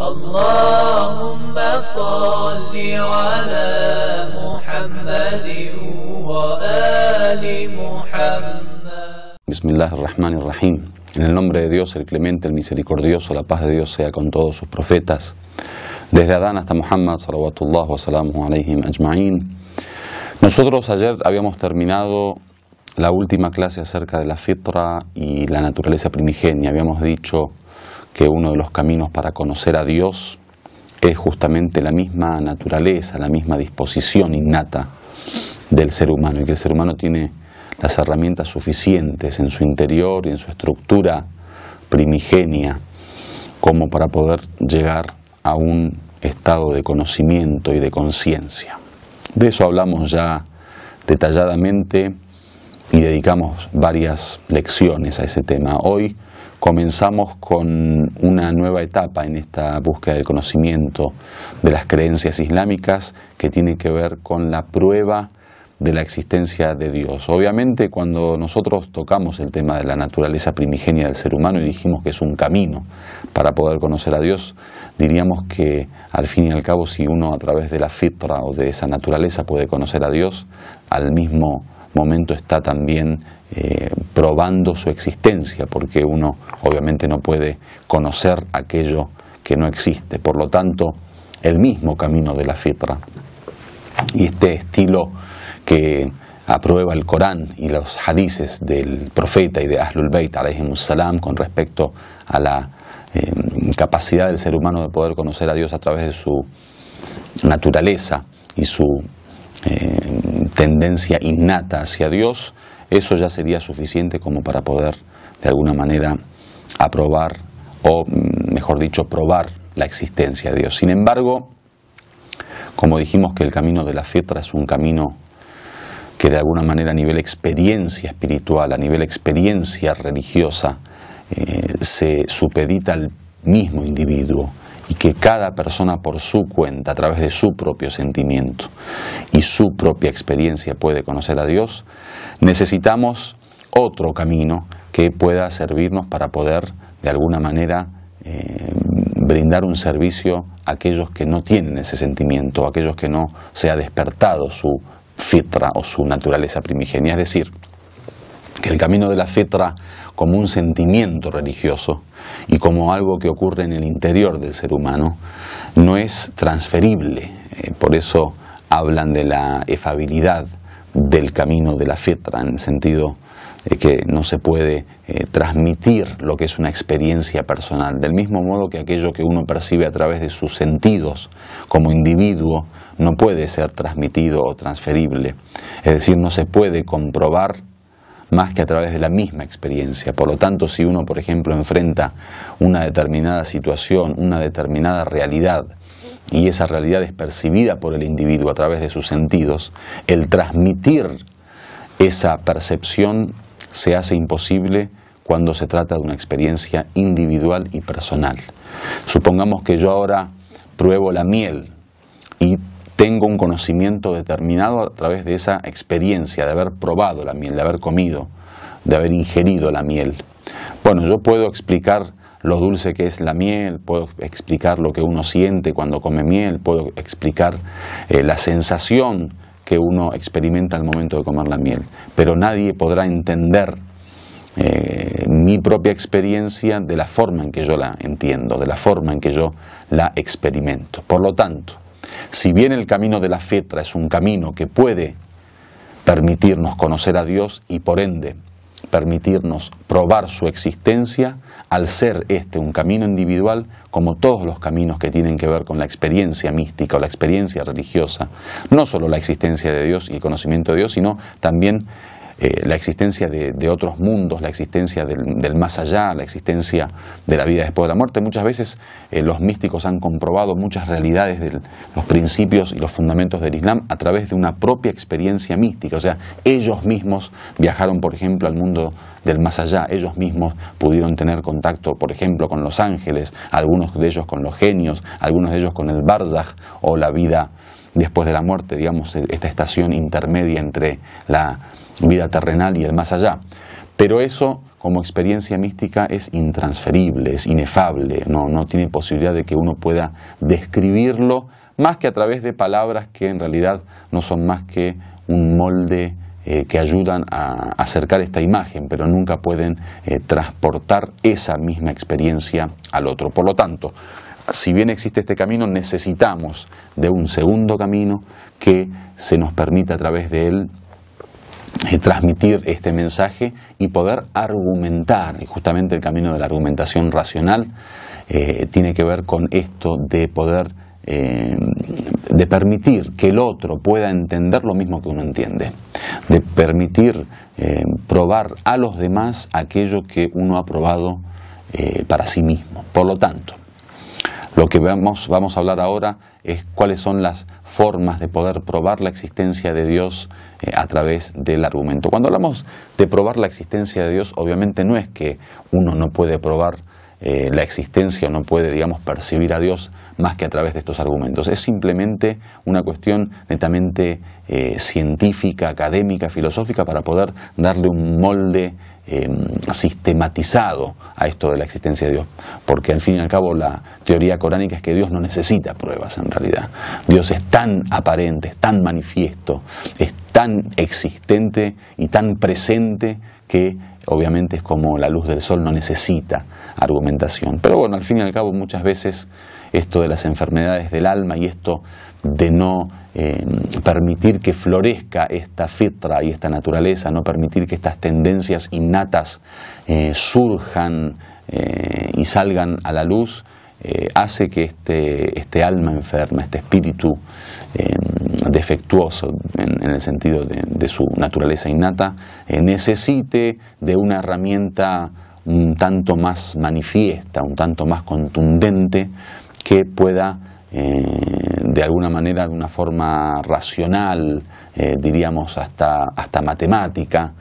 اللهم صل على محمد وآل محمد بسم الله En el nombre de Dios, el clemente, el misericordioso, la paz de Dios sea con todos sus profetas, desde Adán hasta Muhammad, salawatullah wa salamu alayhim ajma'in. Nosotros ayer habíamos terminado la última clase acerca de la fitra y la naturaleza primigenia. Habíamos dicho que uno de los caminos para conocer a Dios es justamente la misma naturaleza, la misma disposición innata del ser humano y que el ser humano tiene las herramientas suficientes en su interior y en su estructura primigenia como para poder llegar a un estado de conocimiento y de conciencia. De eso hablamos ya detalladamente y dedicamos varias lecciones a ese tema. Hoy comenzamos con una nueva etapa en esta búsqueda del conocimiento de las creencias islámicas que tiene que ver con la prueba de la existencia de Dios. Obviamente cuando nosotros tocamos el tema de la naturaleza primigenia del ser humano y dijimos que es un camino para poder conocer a Dios, diríamos que al fin y al cabo si uno a través de la fitra o de esa naturaleza puede conocer a Dios, al mismo momento está también eh, probando su existencia, porque uno obviamente no puede conocer aquello que no existe. Por lo tanto, el mismo camino de la fitra y este estilo que aprueba el Corán y los hadices del profeta y de Ahlul Bayt salam con respecto a la em, capacidad del ser humano de poder conocer a Dios a través de su naturaleza y su eh, tendencia innata hacia Dios, eso ya sería suficiente como para poder de alguna manera aprobar o, mm, mejor dicho, probar la existencia de Dios. Sin embargo, como dijimos que el camino de la fietra es un camino que de alguna manera a nivel experiencia espiritual, a nivel experiencia religiosa, eh, se supedita al mismo individuo y que cada persona por su cuenta, a través de su propio sentimiento y su propia experiencia puede conocer a Dios, necesitamos otro camino que pueda servirnos para poder de alguna manera eh, brindar un servicio a aquellos que no tienen ese sentimiento, a aquellos que no se ha despertado su fitra o su naturaleza primigenia, es decir, que el camino de la fetra, como un sentimiento religioso y como algo que ocurre en el interior del ser humano, no es transferible. Eh, por eso hablan de la efabilidad del camino de la fetra, en el sentido de que no se puede eh, transmitir lo que es una experiencia personal, del mismo modo que aquello que uno percibe a través de sus sentidos como individuo no puede ser transmitido o transferible, es decir, no se puede comprobar más que a través de la misma experiencia. Por lo tanto, si uno, por ejemplo, enfrenta una determinada situación, una determinada realidad, y esa realidad es percibida por el individuo a través de sus sentidos, el transmitir esa percepción se hace imposible cuando se trata de una experiencia individual y personal. Supongamos que yo ahora pruebo la miel y tengo un conocimiento determinado a través de esa experiencia, de haber probado la miel, de haber comido, de haber ingerido la miel. Bueno, yo puedo explicar lo dulce que es la miel, puedo explicar lo que uno siente cuando come miel, puedo explicar eh, la sensación que uno experimenta al momento de comer la miel, pero nadie podrá entender eh, mi propia experiencia de la forma en que yo la entiendo, de la forma en que yo la experimento. Por lo tanto, si bien el camino de la fetra es un camino que puede permitirnos conocer a Dios y por ende permitirnos probar su existencia, al ser este un camino individual, como todos los caminos que tienen que ver con la experiencia mística o la experiencia religiosa, no solo la existencia de Dios y el conocimiento de Dios, sino también eh, la existencia de, otros mundos, la existencia del, más allá, la existencia de la vida después de la muerte. Muchas veces eh, los místicos han comprobado muchas realidades de los principios y los fundamentos del Islam a través de una propia experiencia mística. O sea, ellos mismos viajaron, por ejemplo, al mundo del más allá, ellos mismos pudieron tener contacto, por ejemplo, con los ángeles, algunos de ellos con los genios, algunos de ellos con el barzaj o la vida después de la muerte, digamos, e-, esta estación intermedia entre la vida terrenal y el más allá. Pero eso, como experiencia mística, es intransferible, es inefable, no, tiene posibilidad de que uno pueda describirlo más que a través de palabras que en realidad no son más que un molde eh, que ayudan a acercar esta imagen, pero nunca pueden eh, transportar esa misma experiencia al otro. Por lo tanto, si bien existe este camino, necesitamos de un segundo camino que se nos permita a través de él eh, transmitir este mensaje y poder argumentar. Y justamente el camino de la argumentación racional eh, tiene que ver con esto de poder, eh, de permitir que el otro pueda entender lo mismo que uno entiende, de permitir probar a los demás aquello que uno ha probado para sí mismo. Por lo tanto, lo que vamos, a hablar ahora es cuáles son las formas de poder probar la existencia de Dios eh, a través del argumento. Cuando hablamos de probar la existencia de Dios, obviamente no es que uno no puede probar eh, la existencia no puede, digamos, percibir a Dios más que a través de estos argumentos. Es simplemente una cuestión netamente eh, científica, académica, filosófica, para poder darle un molde em, sistematizado a esto de la existencia de Dios. Porque al fin y al cabo la teoría coránica es que Dios no necesita pruebas en realidad. Dios es tan aparente, es tan manifiesto, es tan existente y tan presente que obviamente es como la luz del sol, no necesita argumentación. Pero bueno, al fin y al cabo muchas veces esto de las enfermedades del alma y esto de no eh, permitir que florezca esta fitra y esta naturaleza, no permitir que estas tendencias innatas eh, surjan eh, y salgan a la luz, eh, hace que este, este, alma enferma, este espíritu em, defectuoso en, el sentido de, su naturaleza innata, eh, necesite de una herramienta un tanto más manifiesta, un tanto más contundente que pueda eh, de alguna manera, de una forma racional, diríamos hasta, hasta matemática,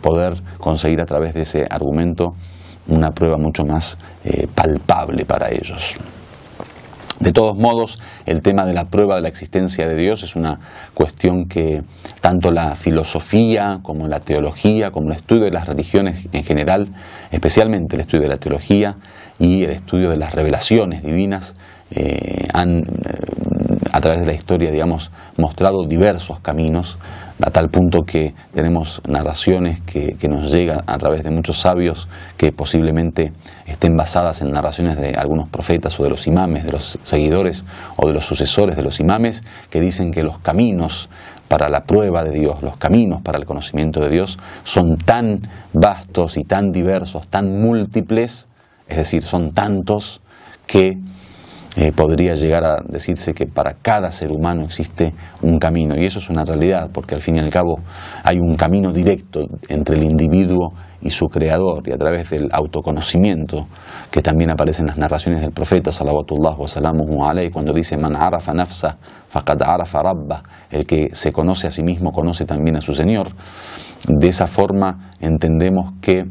poder conseguir a través de ese argumento una prueba mucho más eh, palpable para ellos. De todos modos, el tema de la prueba de la existencia de Dios es una cuestión que tanto la filosofía como la teología, como el estudio de las religiones en general, especialmente el estudio de la teología y el estudio de las revelaciones divinas, eh, han, eh, a través de la historia, digamos, mostrado diversos caminos a tal punto que tenemos narraciones que, nos llegan a través de muchos sabios que posiblemente estén basadas en narraciones de algunos profetas o de los imames, de los seguidores o de los sucesores de los imames, que dicen que los caminos para la prueba de Dios, los caminos para el conocimiento de Dios son tan vastos y tan diversos, tan múltiples, es decir, son tantos que eh, podría llegar a decirse que para cada ser humano existe un camino. Y eso es una realidad, porque al fin y al cabo hay un camino directo entre el individuo y su creador, y a través del autoconocimiento, que también aparece en las narraciones del profeta, salawatullah wa salamuhu alayhi, cuando dice, man arafa nafsa faqad el que se conoce a sí mismo, conoce también a su Señor. De esa forma entendemos que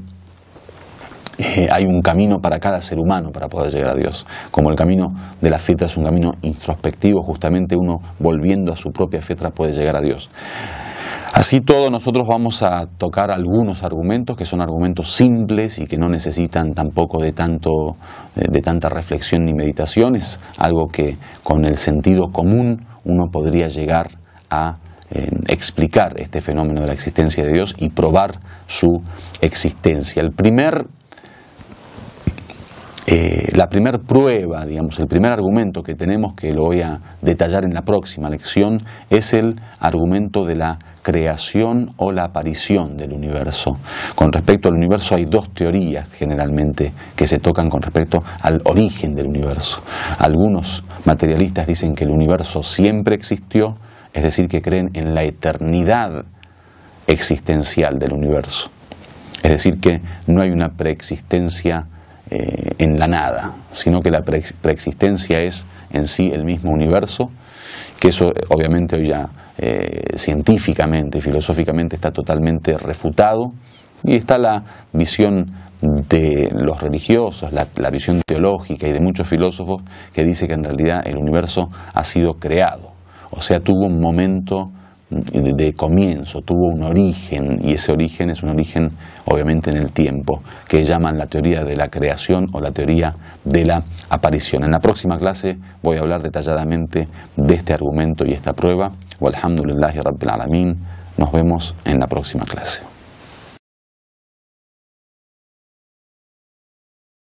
eh, hay un camino para cada ser humano para poder llegar a Dios. Como el camino de la fietra es un camino introspectivo, justamente uno volviendo a su propia fietra puede llegar a Dios. Así todo, nosotros vamos a tocar algunos argumentos que son argumentos simples y que no necesitan tampoco de, tanto, eh, de tanta reflexión ni meditaciones, algo que con el sentido común uno podría llegar a eh, explicar este fenómeno de la existencia de Dios y probar su existencia. El primer eh, la primera prueba, digamos, el primer argumento que tenemos, que lo voy a detallar en la próxima lección, es el argumento de la creación o la aparición del universo. Con respecto al universo hay dos teorías generalmente que se tocan con respecto al origen del universo. Algunos materialistas dicen que el universo siempre existió, es decir, que creen en la eternidad existencial del universo. Es decir, que no hay una preexistencia eh, en la nada, sino que la preexistencia es en sí el mismo universo, que eso eh, obviamente hoy ya científicamente eh, científicamente, filosóficamente está totalmente refutado, y está la visión de los religiosos, la, la, visión teológica y de muchos filósofos que dice que en realidad el universo ha sido creado, o sea, tuvo un momento de, comienzo, tuvo un origen, y ese origen es un origen obviamente en el tiempo, que llaman la teoría de la creación o la teoría de la aparición. En la próxima clase voy a hablar detalladamente de este argumento y esta prueba. Walhamdulillahi Rabbil Alamin. Nos vemos en la próxima clase.